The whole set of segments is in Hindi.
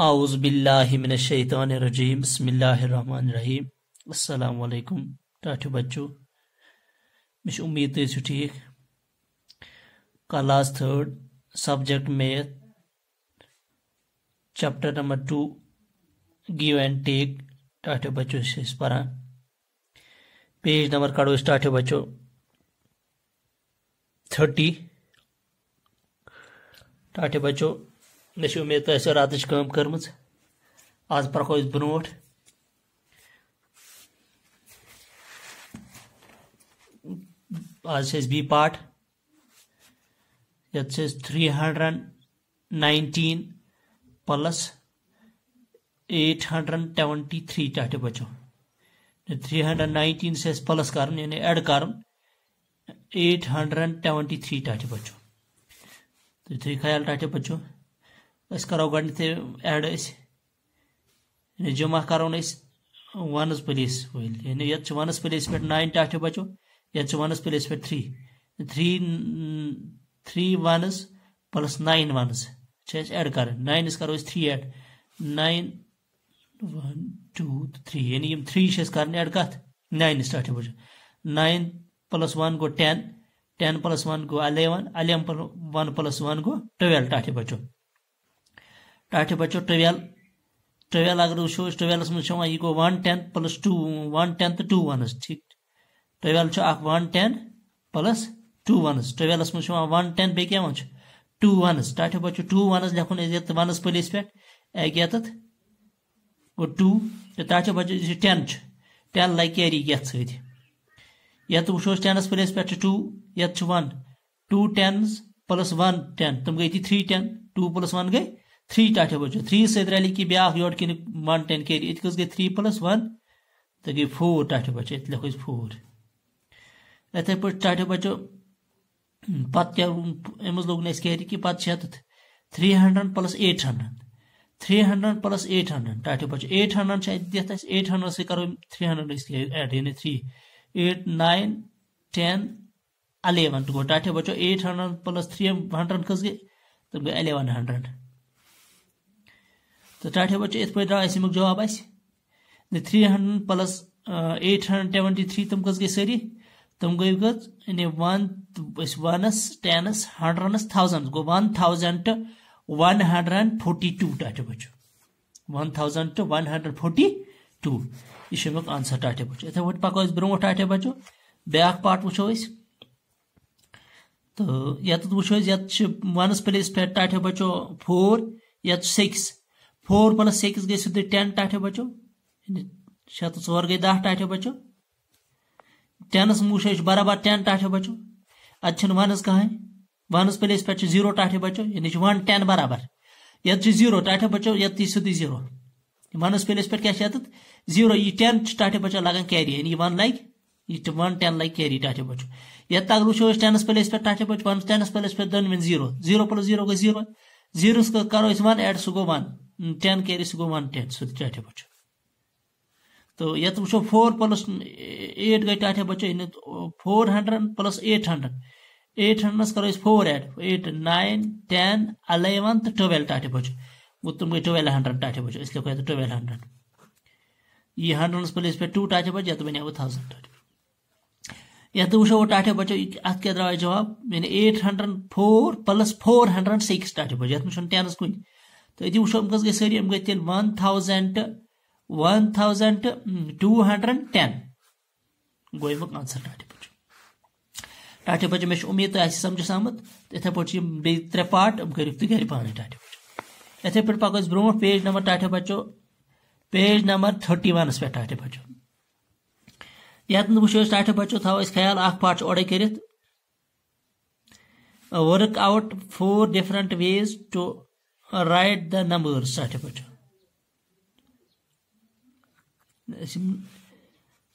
आउज आउज़बिल्लिमिनशैतरजीम बसमीम अल्लाम टाठू बच्चो मे उम्मीद तुम तो ठीक class third subject math chapter number two give and take टाठू बच्चो पारा पेज नंबर कड़ो टाठू बच्चो थर्टी टाठे बच्चो मे उम्मीद तुम रात कर्म आज पको ब्रो आज बी पार्ट ये three hundred nineteen plus eight hundred twenty three टाट बचो थ्री हंड्रेड नाइनटीन से प्लस कर एड कर एट हंड्रेड ट्वेंटी थ्री टाट बचो तो थ्री ख्याल टाटे बचो अस करो गए एड जमा करो वनस प्लेस वाली ये वनस प्लेस पे नाइन टाठ बचो ये वनस प्लेस पे three three three ones plus nine ones add कर नाइनस करो three add nine one two three यानी थ्री कर एड कत नाइनस टाठ बचो nine plus one go ten ten plus one go eleven eleven one plus one go twelve टाठ बचो टाटे बचो ट्वेल ट्वेल अगर वो ट्वेल्स मे यह go one ten plus two one ten तो टू वन ठीक twelve one ten plus two one twelves मे वन टेन बे क्या वन टू वन टाटे बचो टू वन लेकिन वन पलिस पे अत गो टू तो टाटे बचो इस टेन टेन लग कैरी ये सत वो टेनस पलिस पे टू ये one two ten plus one ten तुम गई थी three ten two plus one गई थ्री टाटे बच्चों थ्री से रैली की ब्या योर कि वन टेन कैरी इत गई थ्री प्लस वन तो गई फोर टाटे बच्चों ये लिखो फोर इथे पे टाटे बच्चों पत् क्या अमस लोग ना कैरी कि पत् three hundred plus eight hundred three hundred plus eight hundred टाटे बचो एट हंड्रेड दिख एट हंड्रेड से करो थ्री हंड्रेड एड यानी three eight nine ten eleven go टाटे बचो eight hundred plus three hundred कस गई तो गई अलेवन हंड्रेड तो टाठे बच्चे इत पे द्रा इसी मुख जवाब आइस द 300 प्लस 873 तुम कस गई सरी तुम गई कस इने 1 इस 1 टू 100s 1000s गो 1142 टाठे बच्चे 1142 इसी मुख आंसर टाटे बच्चे इथे व्हाट पाको ब्रो टाठे बच्चे ब्या पार्ट वो तो यत वो ये यत वनस प्लेस पे टाठे बच्चे 4 यत 6 फोर प्लस सिक्स गई सीधे टेन टाठियो बचो शे ओर गई दह टाठियो बचो टेनस मूशे बराबर टेन टाठियो बचो अत वन कहें वन प्लेस पे जीरो टाठियो बचो ये वन टेन बराबर ये जीरो टाठियो बचो ये सीधे जीरो वन प्लेस पे क्या जीरो यह टेन टाठियो बचो लगान कैरी यानी वन लग यह तो वन टेन लग कैरी टाठियो बचो ये तक वो टेनस प्लेस पे टाठियो बचो वन टेनस प्लेस पे दोनवे जीरो जीरो प्लस जीरो गई जीरो जीरो करो वन एड सह गो वन टेन क्यारिस गयो वान टेन सो टाठे बच्चो तो या तो फोर प्लस एट गई टाटे बच्चो इन तो four hundred plus eight hundred eight hundred करो इस four add eight nine ten eleven तो ट्वेल्व टाठे बच्चो वो तुम तो गई ट्वेल्व हंड्रेड टाठे बच्चो इसलिए कहे तो हंड्रेड ये हंड्रेड प्लस पे टू टाटे बच या तो वो थाउजेंड टाटे या तो वो टाटे बच्चो अत क्या द्राव जवाब मैंने eight hundred four plus four hundred six टाटे बच्चो तो ये टेन कुछ तो यदि उसोमकस गसरी हम गतील one thousand one thousand hmm, two hundred ten go यमुक आंसर टाटे पचु टाटे पचु मे उम्मीद तो समझ आमत इथे पे बे त्रे पार्ट हम करू तुम पाने टाटे पचु इथे पे पको ब्रो पेज नंबर टाटे बचो पेज नंबर थर्टी वनस पे टाटे बचो यत वो टाटे बचो थो पार्ट ओडे कर work out four different ways to write the number satipata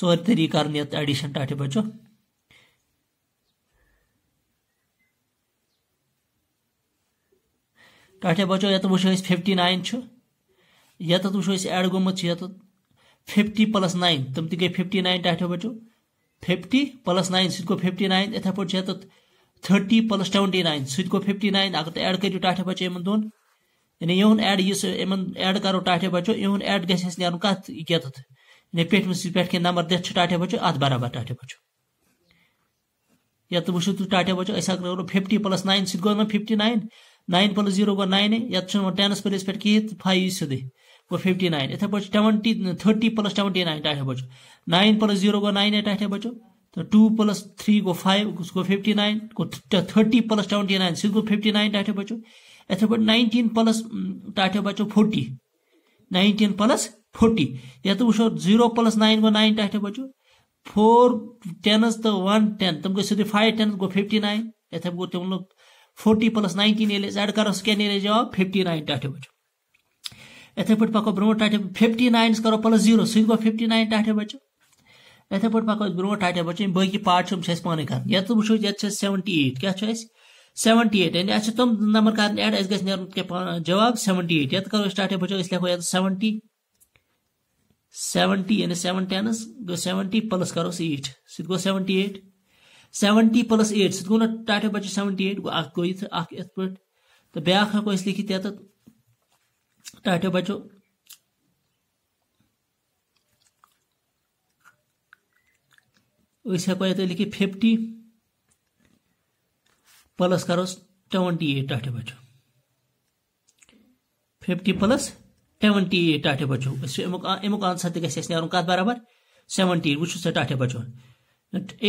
swartri karniya addition satipacho काठे बचो ये वो फिफ्टी नाइन ये वो एड ग फिफ्टी प्लस नाइन तुम तक फिफ्टी नाइन टाठे बचो fifty plus nine so fifty nine इथे पे thirty plus twenty nine so fifty nine अगर तुम एड करो टाठे बचो इन दोन यानी इहुन एड इस इमन एड करो टाठे बचो इहुन एड ग नेर कत कत यानी पेटमस पे कह नंबर दिख टाठे बचो अत बराबर टाठे बचो या तो वो टाठे बचो अस करो fifty plus nine so go fifty nine nine plus zero go nine या टेनस प्लेस पे कहें फाइव सीधे गो फिफ्टी नाइन इथे पे seventy thirty plus seventy nine टाठे बचो nine plus zero go nine टाठे बचो तो two plus three go five go nine go thirty plus seventy nine so nine टाठे बचो इथ पण नाईन्टीन प्लस टाठ्यो बचो फोर्टी नाइनटीन प्लस फोर्टी या वो zero plus nine go nine टाठ्यो बचो फोर टेनस तो वन टेन तुम गो सीधे five ten go fifty nine यथा गो तुम लोग फोर्टी प्लस नाइनटीन ये एड कर क्या एल जवाब फिफ्टी नाइन टाठ्यो बचो यथे पे पको ब्रो टाठ्यो फिफ्टी नाइन करो प्लस जीरो सी गो फिफ्टी नाइन टाठ्यो बचो यथे पे पको ब्रो टाठ्यो बचो बाकी पार्ट पानी कर वो सेवेंटी एट क्या सेवेंटी एट यानी अच्छा तुम नंबर कर एड अस ग जवाब सेवेंटी एट ये करो स्टार्ट बचो अस लिखो ये सेवेंटी सेवेंटी यानी seven tens go seventy plus करो eight so go seventy eight seventy plus eight so ना टाटो बचो सेवेंटी एट गो गो ये पे तो बया हको लिखित ये टाटो बचो हको ये लिखित फिफ्टी प्लस करो ट्वेंटी एट आठ बचो फिफ्टी प्लस ट्वेंटी एट आठ बचो अमुक आंसर तेज नो कत बराबर सेवेंटी एट वो आठ बचो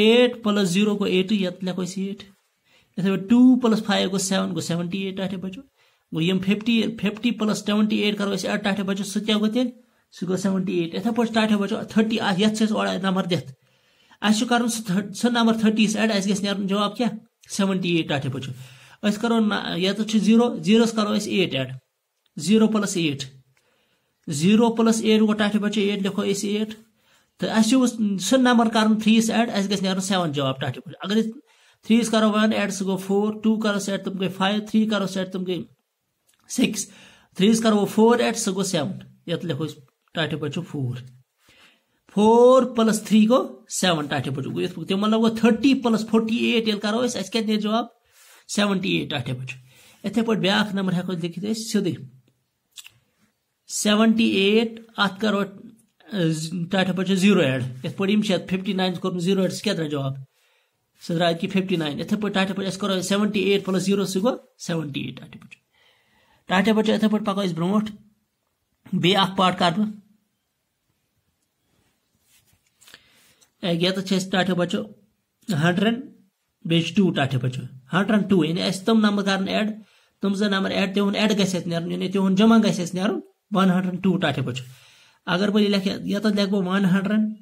eight plus zero go eight लेखो एट इथे two plus five go seven go seventy eight आठ बचो गो यम fifty fifty plus twenty eight करो अट आठ बचो सह क्या गो तेल सह गो सेवेंटी एट इथे पे आठ बचो थर्टी ये और नंबर दिख अ कर नंबर थर्टी एड अस जवाब क्या सेवेंटी एट आठ पे करो ये तो जीरो जीरोस करो eight add zero plus eight zero plus eight तो गो आठ पे एट लिखो एट तो अ सो नंबर कर थ्रीस एड अस ग सेवन जवाब टाठ पे अगर थ्रीस करो one add so four two करो एड तुम गई फाइव थ्री करो एड तुम गई सिक्स थ्रीस करो four add so go seven ये लिखो टाठ पे four four plus three go seven टाठे बचो ये पुग्थ्यो मतलब go thirty plus forty eight ये करो अस क्या जवाब सेवनटी एट टाठे बचो इथे पे ब्या नंबर हेको लिखित सीधे सेवनटी एट अत करो टाठे पे जीरो एड इत पे फिफ्टी नाइन कोर जीरो एड क्या द्रा जवाब सह द्रा कि फिफ्टी नाइन इथे पे टाठे पे करो सेवनटी एट प्लस जीरो सह गो सेवनटी एट टाठे पे टाठे पे इथे पे पको ब्रोट बे पार्ट कर ये तो छः बचो हंड्रेड बेच टू टाठे बचो हंड्रेड टू यानी तम नंबर कर एड तुम जो नंबर एड तिहन एड ग यानी तिहद जमा ग वन हंड्रेड टू आठ बचो अगर बल लख यत तो लेख वन हंड्रेड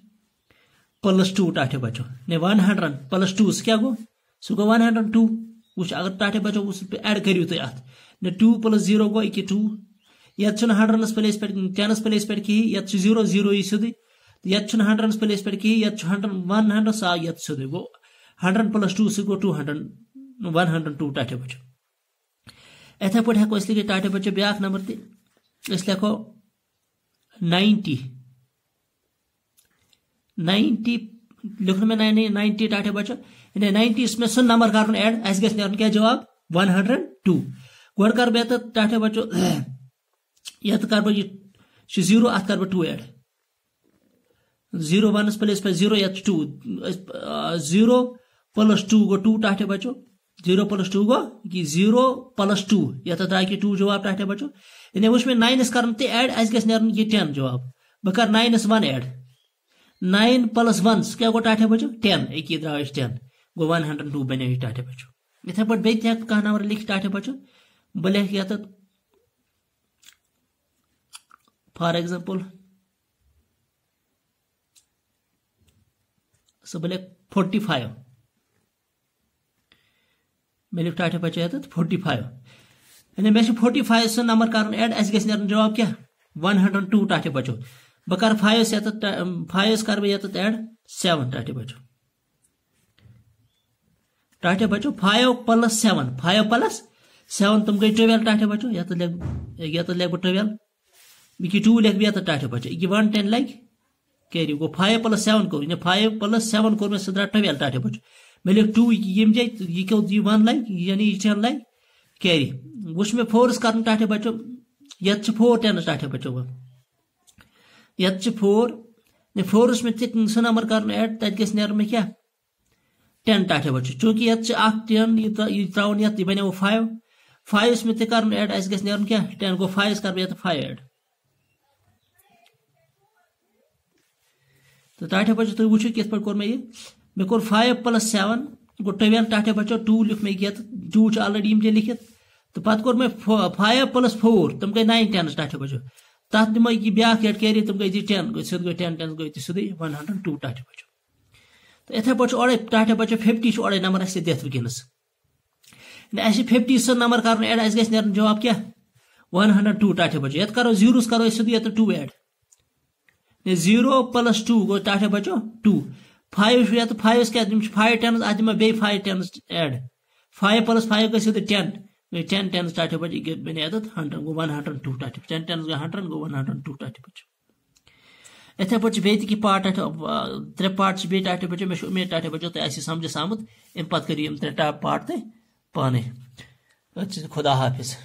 प्लस टू आठ बचो नहीं वन हंड्रेड प्लस टू सह क्या गो सह गो वन हंड्रेड टू वो अगर टाठे बचो एड कर तो टू प्लस जीरो गो अके टू ये हंड्रेडस प्लेस पे टेनस प्लेस पे कहीं ये जीरो जीरो सीधे याच 100 प्लस प्लेस पे कि याच 100 100 + 2 = 200 102 टच है बच्चा एथा पढ़े कोइसले कि तातेपछि ব্যাখ নম্বর 3 यसले को 90 90 লিখলে মানে 90 টা টা بچه এনে 90 স্মেশন নম্বর কারণে এন্ড আইস গেস নিৰণ কে জবাব 102 গোড় কৰ বেটা টা টা بچه ইয়াত কৰবে চি 0 কৰবে 2 8 zero one plus five zero two zero plus two go two टाटे बचो जीरो प्लस टू गो कि जीरो प्लस टू यथ दाकि टू जवाब टाटे बचो इन्हें वो नाइनस कर एड अस ग टेन जवाब बह कर nines one add nine plus one सह गो टाटे बचो टेन एक द्रा ten go one hundred two बने टाटे बचो इथे पे बे कह नंबर लिख टाटे बचो बह लिख फॉर एग्जाम्पल सो बोले फोर्टी फाइव मे टाटा बच्चे है तो फोर्टी फाइव यानी मे फोटी फाइव सो नंबर कर एड अस गए जवाब क्या वन हंड्रेड टू टाटे बचो बह कर फाइव ये फाइव कर बहुत ये एड सेवन टाटे बचो टाटे बचो five plus seven five plus seven तुम गई ट्वेल्व टाटे बचो ये लिख ये लिख बो ट्वेल्व ये टू लिख बहुत टाटे बचो यह वन टेन लिख carry go five plus seven कोर फाइव प्लस सेवन कोर मे सद्रा टवेल्व डाटे पे मे लिख टू यम जाए यह क्यों वन लाइ यानी यह टेन लाइ कैरी वो मे फोर्स कर डाटे बचो ये फोर टेन डाटे बचो वो ये फोर फोरस मे सो नंबर कर एड तत ग क्या टेन डाटे बचो चूंकि ये टेन यह त्रा ये बनो फाइव फाइवस मे तर एड अस ग टेन गो फाइव कर फाइव एड तो टाठे बचो तो तो तुम वो कित पे मे यह मे कौर five plus seven go twelve टाठे बचो टू लिख मे ये टू ऑलरेडी इम लिख तो पत कोर मैं फाइव प्लस फोर तुम गई नाइन टेनस टाठे बचो तथा दिम यह ब्या एड कैरी तुम गई टेन गई सो गई टेन टेन गई तो सीधे वन हंड्रेड टू टाठे बचो तो इथे पे और टाठे बचो फिफ्टी और नंबर अस दिख वस अस फिफ्टी सो नंबर कर एड अस गई जवाब क्या वन हंड्रेड टू टाठे बचो ये करो जीरोस करो सीधे ये two add zero plus two go तथ बचो टू फाइव तो ये फाइव क्या फाइव टेन अत दिमा बे five ten add five plus five go ten ten ten तथ बचे बन ये hundred go one hundred two तथ ten ten go hundred go one hundred two तथ बचो इथे पे बे पार्ट अठ त्रे पार्ट से टाटे बचो मे उम्मीद टाटे बचो तुम तो समझ आमुत अम पे करो त्रे टाप पार्ट तान खुदा हाफिज़